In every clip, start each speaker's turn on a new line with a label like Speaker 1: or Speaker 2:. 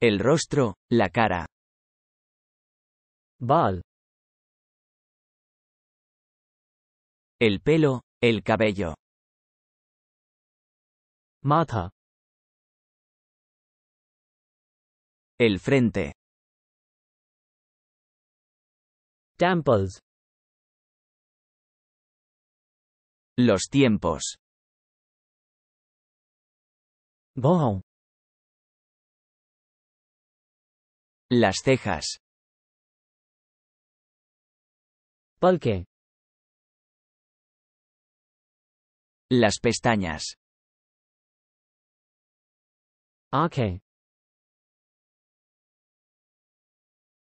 Speaker 1: El rostro, la cara. Bal. El pelo, el cabello. Mata. El frente. Temples. Los tiempos. Las cejas. Palque. Las pestañas. Ake.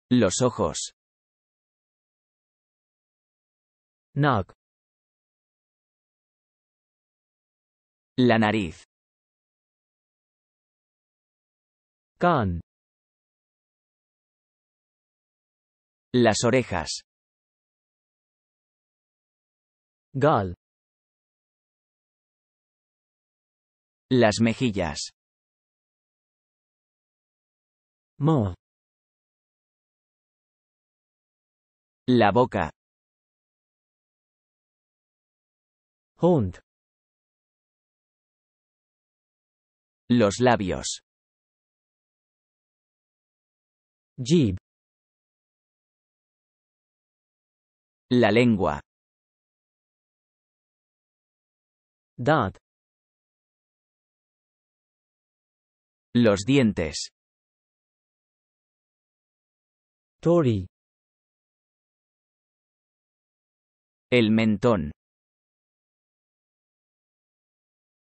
Speaker 1: Los ojos. Nog. La nariz. Las orejas. Gal. Las mejillas. Mo. La boca. Hund. Los labios. Jib. La lengua. Dad. Los dientes. Tori. El mentón.